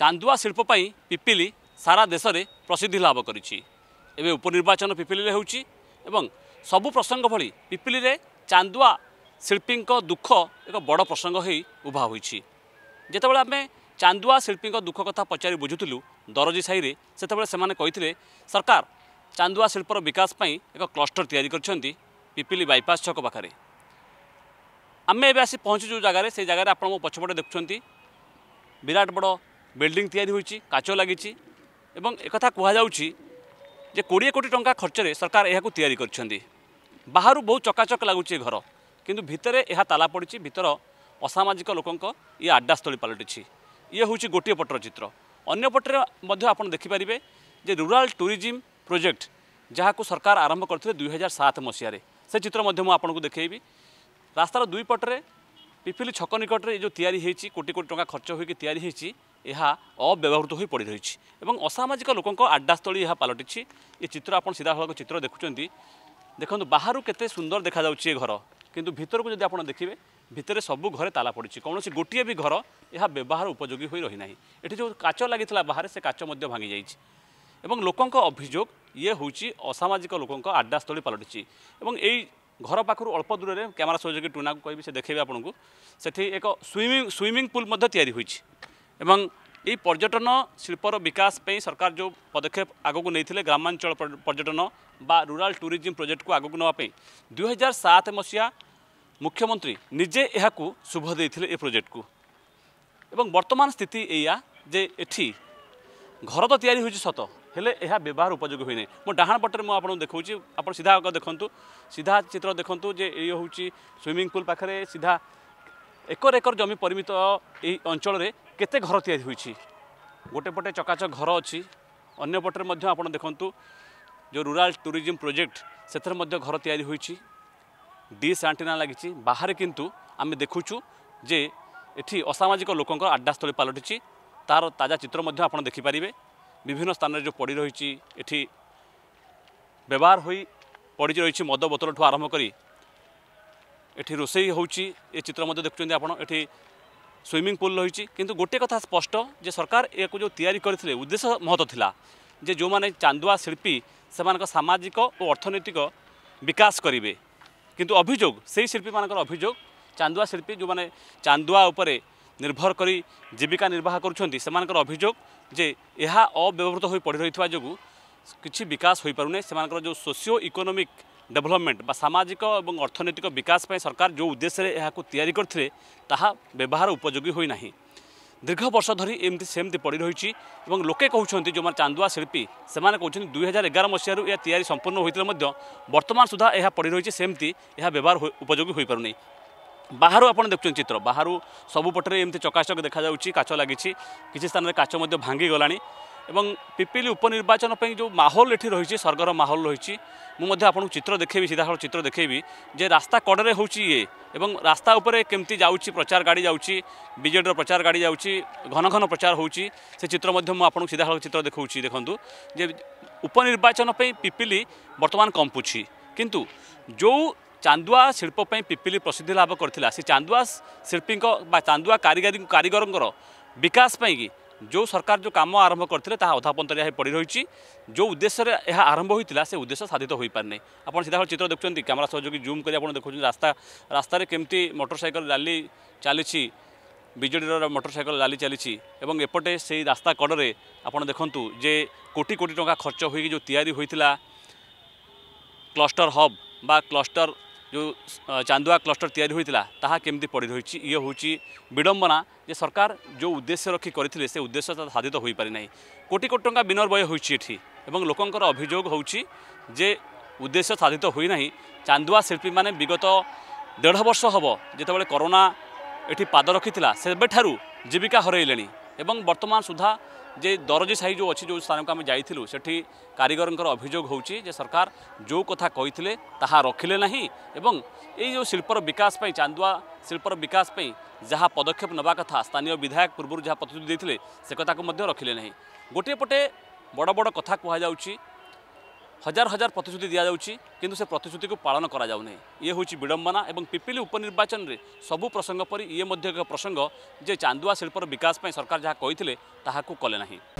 ଚାନ୍ଦୁଆ ଶିଳ୍ପ ପାଇଁ ପିପିଲି ସାରା ଦେଶରେ ପ୍ରସିଦ୍ଧି ଲାଭ କରିଛି ଏବେ ଉପନିର୍ବାଚନ ପିପିଲିରେ ହେଉଛି ଏବଂ ସବୁ ପ୍ରସଙ୍ଗ ଭଳି ପିପିଲିରେ ଚାନ୍ଦୁଆ ଶିଳ୍ପୀଙ୍କ ଦୁଃଖ ଏକ ବଡ଼ ପ୍ରସଙ୍ଗ ହୋଇ ଉଭା ହୋଇଛି ଯେତେବେଳେ ଆମେ ଚାନ୍ଦୁଆ ଶିଳ୍ପୀଙ୍କ ଦୁଃଖ କଥା ପଚାରି ବୁଝୁଥିଲୁ ଦରଜି ସାହିରେ ସେତେବେଳେ ସେମାନେ କହିଥିଲେ ସରକାର ଚାନ୍ଦୁଆ ଶିଳ୍ପର ବିକାଶ ପାଇଁ ଏକ କ୍ଲଷ୍ଟର ତିଆରି କରିଛନ୍ତି ପିପିଲି ବାଇପାସ୍ ଛକ ପାଖରେ ଆମେ ଏବେ ଆସି ପହଞ୍ଚିଛୁ ଜାଗାରେ ସେଇ ଜାଗାରେ ଆପଣ ମୋ ପଛପଟେ ଦେଖୁଛନ୍ତି ବିରାଟ ବଡ଼ ବିଲ୍ଡିଂ ତିଆରି ହୋଇଛି କାଚ ଲାଗିଛି ଏବଂ ଏକଥା କୁହାଯାଉଛି ଯେ କୋଡ଼ିଏ କୋଟି ଟଙ୍କା ଖର୍ଚ୍ଚରେ ସରକାର ଏହାକୁ ତିଆରି କରିଛନ୍ତି ବାହାରୁ ବହୁତ ଚକାଚକ ଲାଗୁଛି ଏ ଘର କିନ୍ତୁ ଭିତରେ ଏହା ତାଲା ପଡ଼ିଛି ଭିତର ଅସାମାଜିକ ଲୋକଙ୍କ ଇଏ ଆଡ୍ଡାସ୍ଥଳୀ ପାଲଟିଛି ଇଏ ହେଉଛି ଗୋଟିଏ ପଟର ଚିତ୍ର ଅନ୍ୟପଟରେ ମଧ୍ୟ ଆପଣ ଦେଖିପାରିବେ ଯେ ରୁରାଲ୍ ଟୁରିଜିମ୍ ପ୍ରୋଜେକ୍ଟ ଯାହାକୁ ସରକାର ଆରମ୍ଭ କରିଥିଲେ ଦୁଇହଜାର ସାତ ମସିହାରେ ସେ ଚିତ୍ର ମଧ୍ୟ ମୁଁ ଆପଣଙ୍କୁ ଦେଖାଇବି ରାସ୍ତାର ଦୁଇପଟରେ ପିପିଲି ଛକ ନିକଟରେ ଏ ଯେଉଁ ତିଆରି ହୋଇଛି କୋଟି କୋଟି ଟଙ୍କା ଖର୍ଚ୍ଚ ହୋଇକି ତିଆରି ହୋଇଛି ଏହା ଅବ୍ୟବହୃତ ହୋଇ ପଡ଼ି ରହିଛି ଏବଂ ଅସାମାଜିକ ଲୋକଙ୍କ ଆଡ଼୍ଡାସ୍ଥଳୀ ଏହା ପାଲଟିଛି ଏ ଚିତ୍ର ଆପଣ ସିଧାସଳଖ ଚିତ୍ର ଦେଖୁଛନ୍ତି ଦେଖନ୍ତୁ ବାହାରୁ କେତେ ସୁନ୍ଦର ଦେଖାଯାଉଛି ଏ ଘର କିନ୍ତୁ ଭିତରକୁ ଯଦି ଆପଣ ଦେଖିବେ ଭିତରେ ସବୁ ଘରେ ତାଲା ପଡ଼ିଛି କୌଣସି ଗୋଟିଏ ବି ଘର ଏହା ବ୍ୟବହାର ଉପଯୋଗୀ ହୋଇ ରହିନାହିଁ ଏଠି ଯେଉଁ କାଚ ଲାଗିଥିଲା ବାହାରେ ସେ କାଚ ମଧ୍ୟ ଭାଙ୍ଗିଯାଇଛି ଏବଂ ଲୋକଙ୍କ ଅଭିଯୋଗ ଇଏ ହେଉଛି ଅସାମାଜିକ ଲୋକଙ୍କ ଆଡ଼୍ଡାସ୍ଥଳୀ ପାଲଟିଛି ଏବଂ ଏଇ ଘର ପାଖରୁ ଅଳ୍ପ ଦୂରରେ କ୍ୟାମେରା ସହଯୋଗୀ ଟୁନାକୁ କହିବି ସେ ଦେଖେଇବେ ଆପଣଙ୍କୁ ସେଠି ଏକ ସୁଇମିଂ ସୁଇମିଂ ପୁଲ୍ ମଧ୍ୟ ତିଆରି ହୋଇଛି এবং এই পর্যটন শিল্পর বিকাশ পাই সরকার যে পদক্ষেপ আগুক নিয়ে গ্রামাঞ্চল পর্যটন বা রুরাল ট্যুরিজম প্রোজেক্টকে আগুক নেওয়া দুই হাজার সাত মশিয়া মুখ্যমন্ত্রী নিজে এখন শুভ দিয়ে এ প্রোজেক্টকু এবং বর্তমান স্থিতি এইয়া যে এটি ঘর তো তৈরি হয়েছে সত হলে এহা ব্যবহার উপযোগী হয়ে না মো ডাহাণ পটে মু আপনার দেখছি আপনার সিধা আগ দেখুন সিধা চিত্র দেখুন যে এই হচ্ছে সুইমিং পুল পাখে সিধা একর একর জমি পরিমিত এই অঞ্চলের କେତେ ଘର ତିଆରି ହୋଇଛି ଗୋଟେ ପଟେ ଚକାଚକ ଘର ଅଛି ଅନ୍ୟ ପଟରେ ମଧ୍ୟ ଆପଣ ଦେଖନ୍ତୁ ଯେଉଁ ରୁରାଲ ଟୁରିଜିମ୍ ପ୍ରୋଜେକ୍ଟ ସେଥିରେ ମଧ୍ୟ ଘର ତିଆରି ହୋଇଛି ଡିସ୍ ଆଣ୍ଟିନା ଲାଗିଛି ବାହାରେ କିନ୍ତୁ ଆମେ ଦେଖୁଛୁ ଯେ ଏଠି ଅସାମାଜିକ ଲୋକଙ୍କର ଆଡ୍ଡାସ୍ଥଳୀ ପାଲଟିଛି ତା'ର ତାଜା ଚିତ୍ର ମଧ୍ୟ ଆପଣ ଦେଖିପାରିବେ ବିଭିନ୍ନ ସ୍ଥାନରେ ଯେଉଁ ପଡ଼ି ରହିଛି ଏଠି ବ୍ୟବହାର ହୋଇ ପଡ଼ିଛି ରହିଛି ମଦ ବୋତଲଠୁ ଆରମ୍ଭ କରି ଏଠି ରୋଷେଇ ହେଉଛି ଏ ଚିତ୍ର ମଧ୍ୟ ଦେଖୁଛନ୍ତି ଆପଣ ଏଠି সুইমিং পুল রয়েছে কিন্তু গোটে কথা স্পষ্ট যে সরকার ইয়াকে যে তৈরি করে উদ্দেশ্য মহত লা যে যে চান্দুয়া শিল্পী সে সামাজিক ও অর্থনৈতিক বিকাশ করবে কিন্তু অভিযোগ সেই শিল্পী মানকর অভিযোগ চান্দুয়া শিল্পী যে চান্দুয়া উপরে নির্ভর করে জীবিকা নির্বাহ করছেন সে অভিযোগ যে ଏହା ଅବ୍ୟବହୃତ ହୋଇ ପଡ଼ି ରହିଥିବା ଯୋଗୁଁ କିଛି ବିକାଶ ହୋଇପାରୁନାହିଁ ସେମାନଙ୍କର ଯେଉଁ সোসিও ইকোনোমিক ডেভেলপমেন্ট বা সামাজিক এবং অর্থনৈতিক বিকাশ পাই সরকার যে উদ্দেশ্যে এখন তৈরি করে তাহা ব্যবহার উপযোগী হয়ে না দীর্ঘ বর্ষ ধর এমতি সেমতি পড়ি রয়েছে এবং লোকে কুমার যে চান্দুয়া শিল্পী সে কিন্তু দুই হাজার এগারো মশার এ তৈরি সম্পূর্ণ হয়েছিল বর্তমান সুদ্ধা এ পড়ি রয়েছে সেমতি এ ব্যবহার উপযোগী হয়ে পু বাহার আপনার দেখছেন চিত্র বাহার সবুপটে এমতি চকাচক দেখা যাচ্ছে কাছ লাগিছে কিছু স্থানের কাছ ভাঙ্গি গলা এবং পিপিলি উপনির্বাচন পাই যে মাহোল এটি রয়েছে স্বর্গর মাহোল রয়েছে মু আপনার চিত্র দেখেবি সিধাসল চিত্র দেখেবি যে রাস্তা কড়রে হচ্ছে ইয়ে এবং রাস্তা উপরে কেমতি যাচ্ছি প্রচার গাড়ি যাচ্ছি বিজেডির প্রচার গাড়ি যাচ্ছি ঘন ঘন প্রচার হচ্ছে সে চিত্র মধ্যে আপনার সিধাসল চিত্র দেখছি দেখুন যে উপনির্বাচন পাই পিপিলি বর্তমান কম্পুছি কিন্তু যে ଚାନ୍ଦୁଆ ଶିଳ୍ପ ପାଇଁ ପିପିଲି ପ୍ରସିଦ୍ଧି ଲାଭ କରିଥିଲା ସେ ଚାନ୍ଦୁଆ ଶିଳ୍ପୀଙ୍କ ବା ଚାନ୍ଦୁଆ କାରିଗରୀ କାରିଗରଙ୍କର ବିକାଶ ପାଇଁକି ଯେଉଁ ସରକାର ଯେଉଁ କାମ ଆରମ୍ଭ କରିଥିଲେ ତାହା ଅଧା ପନ୍ତରିଆ ହୋଇ ପଡ଼ି ରହିଛି ଯେଉଁ ଉଦ୍ଦେଶ୍ୟରେ ଏହା ଆରମ୍ଭ ହୋଇଥିଲା ସେ ଉଦ୍ଦେଶ୍ୟ ସାଧିତ ହୋଇପାରିନି ଆପଣ ସିଧା ଚିତ୍ର ଦେଖୁଛନ୍ତି କ୍ୟାମେରା ସହଯୋଗୀ ଜୁମ୍ କରି ଆପଣ ଦେଖୁଛନ୍ତି ରାସ୍ତା ରାସ୍ତାରେ କେମିତି ମୋଟରସାଇକେଲ ରାଲି ଚାଲିଛି ବିଜେଡ଼ିର ମୋଟରସାଇକେଲ ରାଲି ଚାଲିଛି ଏବଂ ଏପଟେ ସେଇ ରାସ୍ତା କଡ଼ରେ ଆପଣ ଦେଖନ୍ତୁ ଯେ କୋଟି କୋଟି ଟଙ୍କା ଖର୍ଚ୍ଚ ହୋଇକି ଯେଉଁ ତିଆରି ହୋଇଥିଲା କ୍ଲଷ୍ଟର ହବ୍ ବା କ୍ଲଷ୍ଟର जो चांदुआ क्लस्टर तैयारी होता ता केमी पड़ रही ये हूँ विडम्बना जे सरकार जो उद्देश्य रखी करते से उद्देश्य साधित हो पारिना कोटी कोटी टाँग विनर्वय होटी এবং লোকঙ্কর অভিযোগ হচ্ছে যে উদ্দেশ্য সাধিত হয়ে না চান্দুয়া শিল্পী মানে বিগত দেড় বর্ষ হব যেতবে করোনা এটি পাদ রক্ষি সেবেঠার জীবিকা হরাইলে এবং বর্তমান সুদ্ধা जे दरजी साहि जो अच्छी जो स्थान को आम से कारीगर अभोग हो सरकार जो कथा कही रखिले ना ये शिल्पर विकासप चांदुआ शिल्पर विकासप जहाँ पदक्षेप ना कथा स्थानीय विधायक पूर्व जहाँ प्रतिश्रुति से कथा को रखिले ना गोटेपटे बड़ बड़ कथा कहु হাজার হাজার প্রতিশ্রুতি দিয়া যাচ্ছে কিন্তু সে প্রতিশ্রুতি পালন করা যাও না ইয়ে হচ্ছে বিড়ম্বনা এবং পিপিলি উপনির্বাচনের সবু প্রসঙ্গ পরি ইয়ে মধ্যে এক প্রসঙ্গ যে চান্দুয়া শিল্পর বিকাশ সরকার যা কে তাহলে কলে না